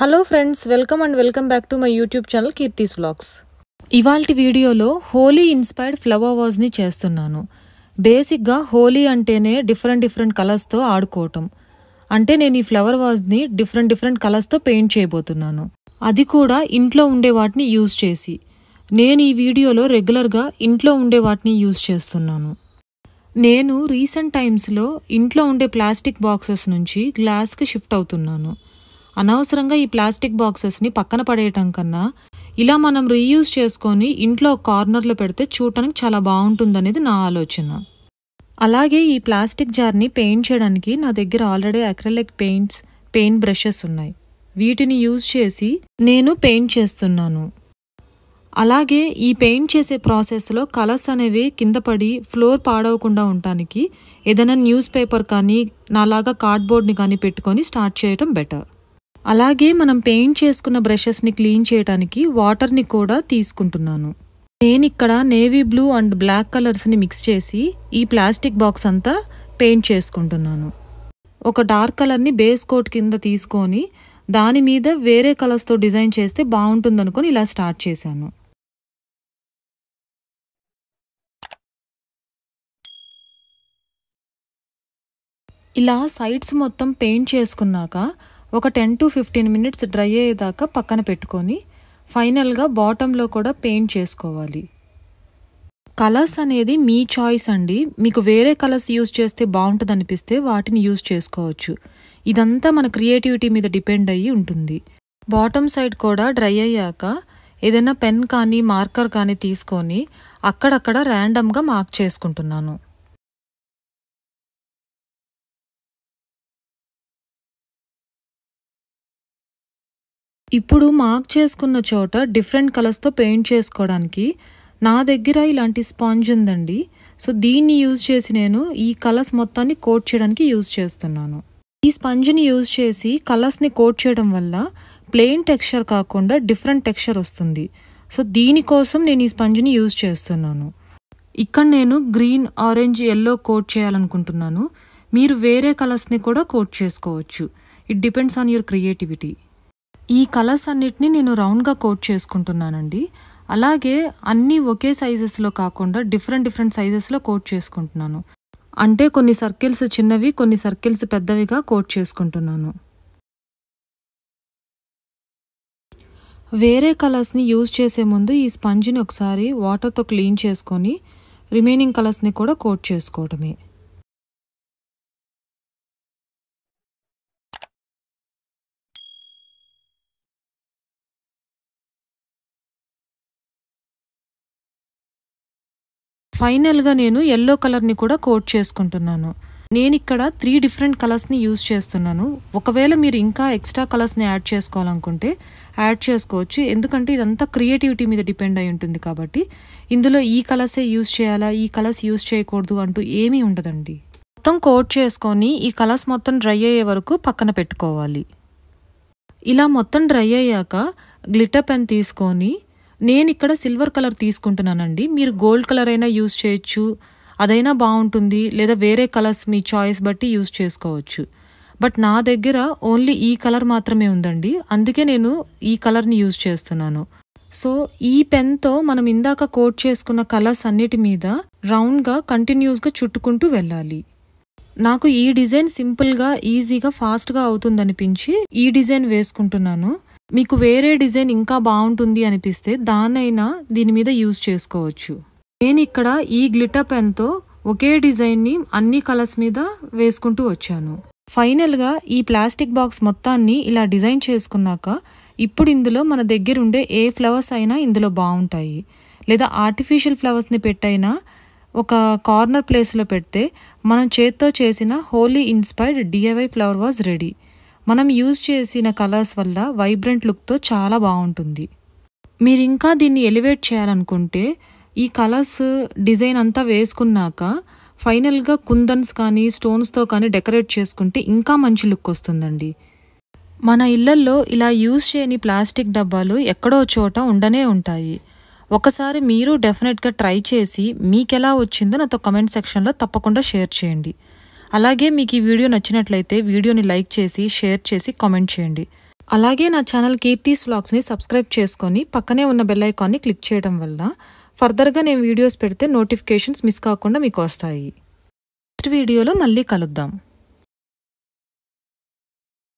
hello friends welcome and welcome back to my YouTube channel Keerthi's vlogs ఇవాల్టి వీడియోలో Holi inspired flower వాజ్ని చేస్తున్నాను బేసిక్గా హోలీ అంటేనే డిఫరెంట్ డిఫరెంట్ కలర్స్తో ఆడుకోవటం అంటే నేను ఈ ఫ్లవర్ వాజ్ని డిఫరెంట్ డిఫరెంట్ కలర్స్తో పెయింట్ చేయబోతున్నాను అది కూడా ఇంట్లో ఉండే వాటిని యూజ్ చేసి నేను ఈ వీడియోలో రెగ్యులర్గా ఇంట్లో ఉండే వాటిని యూజ్ చేస్తున్నాను నేను రీసెంట్ టైమ్స్లో ఇంట్లో ఉండే ప్లాస్టిక్ బాక్సెస్ నుంచి గ్లాస్కి షిఫ్ట్ అవుతున్నాను అనవసరంగా ఈ ప్లాస్టిక్ బాక్సెస్ని పక్కన పడేయటం కన్నా ఇలా మనం రీయూజ్ చేసుకొని ఇంట్లో కార్నర్లో పెడితే చూడటానికి చాలా బాగుంటుందనేది నా ఆలోచన అలాగే ఈ ప్లాస్టిక్ జార్ని పెయింట్ చేయడానికి నా దగ్గర already acrylic paints paint brushes ఉన్నాయి వీటిని యూజ్ చేసి నేను పెయింట్ చేస్తున్నాను అలాగే ఈ పెయింట్ చేసే ప్రాసెస్లో కలర్స్ అనేవి కింద పడి ఫ్లోర్ పాడవకుండా ఉండటానికి ఏదైనా న్యూస్ పేపర్ కానీ నాలాగా కార్డ్బోర్డ్ని కానీ పెట్టుకొని స్టార్ట్ చేయటం బెటర్ అలాగే మనం పెయింట్ చేసుకున్న బ్రషెస్ని క్లీన్ చేయడానికి వాటర్ని కూడా తీసుకుంటున్నాను నేను ఇక్కడ నేవీ బ్లూ అండ్ బ్లాక్ కలర్స్ని మిక్స్ చేసి ఈ ప్లాస్టిక్ బాక్స్ అంతా పెయింట్ చేసుకుంటున్నాను ఒక డార్క్ కలర్ని బేస్ కోట్ కింద తీసుకొని దాని మీద వేరే కలర్స్తో డిజైన్ చేస్తే బాగుంటుందనుకొని ఇలా స్టార్ట్ చేశాను ఇలా సైడ్స్ మొత్తం పెయింట్ చేసుకున్నాక ఒక ten to fifteen minutes dry అయ్యేదాకా పక్కన పెట్టుకొని ఫైనల్గా బాటంలో కూడా పెయింట్ చేసుకోవాలి కలర్స్ అనేది మీ చాయిస్ అండి మీకు వేరే కలర్స్ యూజ్ చేస్తే బాగుంటుంది అనిపిస్తే వాటిని యూజ్ చేసుకోవచ్చు ఇదంతా మన క్రియేటివిటీ మీద డిపెండ్ అయ్యి ఉంటుంది బాటమ్ సైడ్ కూడా డ్రై అయ్యాక ఏదైనా పెన్ కానీ మార్కర్ కానీ తీసుకొని అక్కడక్కడ ర్యాండమ్గా మార్క్ చేసుకుంటున్నాను ఇప్పుడు మార్క్ చేసుకున్న చోట డిఫరెంట్ కలర్స్తో పెయింట్ చేసుకోవడానికి నా దగ్గర ఇలాంటి స్పాంజ్ ఉందండి సో దీన్ని యూజ్ చేసి నేను ఈ కలర్స్ మొత్తాన్ని కోట్ చేయడానికి యూజ్ చేస్తున్నాను ఈ స్పంజ్ని యూజ్ చేసి కలర్స్ని కోట్ చేయడం వల్ల ప్లెయిన్ టెక్స్చర్ కాకుండా డిఫరెంట్ టెక్స్చర్ వస్తుంది సో దీనికోసం నేను ఈ స్పంజ్ని యూజ్ చేస్తున్నాను ఇక్కడ నేను గ్రీన్ ఆరెంజ్ ఎల్లో కోట్ చేయాలనుకుంటున్నాను మీరు వేరే కలర్స్ని కూడా కోట్ చేసుకోవచ్చు it depends on your creativity ఈ కలర్స్ అన్నిటిని నేను రౌండ్గా కోట్ చేసుకుంటున్నానండి అలాగే అన్నీ ఒకే సైజెస్లో కాకుండా డిఫరెంట్ డిఫరెంట్ సైజెస్లో కోట్ చేసుకుంటున్నాను అంటే కొన్ని సర్కిల్స్ చిన్నవి కొన్ని సర్కిల్స్ పెద్దవిగా కోట్ చేసుకుంటున్నాను వేరే కలర్స్ని యూజ్ చేసే ముందు ఈ స్పంజ్ని ఒకసారి వాటర్తో క్లీన్ చేసుకొని రిమైనింగ్ కలర్స్ని కూడా కోట్ చేసుకోవడమే ఫైనల్గా నేను ఎల్లో కలర్ని కూడా కోట్ చేసుకుంటున్నాను నేను ఇక్కడ త్రీ డిఫరెంట్ కలర్స్ని యూజ్ చేస్తున్నాను ఒకవేళ మీరు ఇంకా ఎక్స్ట్రా కలర్స్ని యాడ్ చేసుకోవాలనుకుంటే యాడ్ చేసుకోవచ్చు ఎందుకంటే ఇదంతా క్రియేటివిటీ మీద డిపెండ్ అయి ఉంటుంది కాబట్టి ఇందులో ఈ కలర్సే యూజ్ చేయాలా ఈ కలర్స్ యూజ్ చేయకూడదు అంటూ ఏమీ ఉండదండి మొత్తం కోట్ చేసుకొని ఈ కలర్స్ మొత్తం డ్రై అయ్యే వరకు పక్కన పెట్టుకోవాలి ఇలా మొత్తం డ్రై అయ్యాక గ్లిటర్ పెన్ తీసుకొని నేను ఇక్కడ సిల్వర్ కలర్ తీసుకుంటున్నానండి మీరు గోల్డ్ కలర్ అయినా యూజ్ చేయొచ్చు అదైనా బాగుంటుంది లేదా వేరే కలర్స్ మీ చాయిస్ బట్టి యూజ్ చేసుకోవచ్చు బట్ నా దగ్గర ఓన్లీ ఈ కలర్ మాత్రమే ఉందండి అందుకే నేను ఈ కలర్ని యూజ్ చేస్తున్నాను సో ఈ పెన్తో మనం ఇందాక కోట్ చేసుకున్న కలర్స్ అన్నిటి మీద రౌండ్గా కంటిన్యూస్గా చుట్టుకుంటూ వెళ్ళాలి నాకు ఈ డిజైన్ సింపుల్గా ఈజీగా ఫాస్ట్గా అవుతుందనిపించి ఈ డిజైన్ వేసుకుంటున్నాను మీకు వేరే డిజైన్ ఇంకా బాగుంటుంది అనిపిస్తే దానైనా దీని మీద యూజ్ చేసుకోవచ్చు నేను ఇక్కడ ఈ గ్లిటర్ పెన్తో ఒకే డిజైన్ని అన్ని కలర్స్ మీద వేసుకుంటూ వచ్చాను ఫైనల్గా ఈ ప్లాస్టిక్ బాక్స్ మొత్తాన్ని ఇలా డిజైన్ చేసుకున్నాక ఇప్పుడు ఇందులో మన దగ్గర ఉండే ఏ ఫ్లవర్స్ అయినా ఇందులో బాగుంటాయి లేదా ఆర్టిఫిషియల్ ఫ్లవర్స్ని పెట్టైనా ఒక కార్నర్ ప్లేస్లో పెడితే మనం చేత్తో చేసిన Holi inspired DIY flower vase ready మనం యూజ్ చేసిన కలర్స్ వల్ల వైబ్రెంట్ లుక్తో చాలా బాగుంటుంది మీరు ఇంకా దీన్ని ఎలివేట్ చేయాలనుకుంటే ఈ కలర్స్ డిజైన్ అంతా వేసుకున్నాక ఫైనల్గా కుందన్స్ కానీ స్టోన్స్తో కానీ డెకరేట్ చేసుకుంటే ఇంకా మంచి లుక్ వస్తుందండి మన ఇళ్లల్లో ఇలా యూజ్ చేయని ప్లాస్టిక్ డబ్బాలు ఎక్కడో చోట ఉండనే ఉంటాయి ఒకసారి మీరు డెఫినెట్గా ట్రై చేసి మీకెలా వచ్చిందో నాతో కమెంట్ సెక్షన్లో తప్పకుండా షేర్ చేయండి అలాగే మీకు ఈ వీడియో నచ్చినట్లయితే వీడియోని లైక్ చేసి షేర్ చేసి కామెంట్ చేయండి అలాగే నా ఛానల్ కీర్తీస్ వ్లాగ్స్ని సబ్స్క్రైబ్ చేసుకొని పక్కనే ఉన్న బెల్ ఐకాన్ని క్లిక్ చేయడం వల్ల ఫర్దర్గా నేను వీడియోస్ పెడితే నోటిఫికేషన్స్ మిస్ కాకుండా మీకు వస్తాయి నెక్స్ట్ వీడియోలో మళ్ళీ కలుద్దాం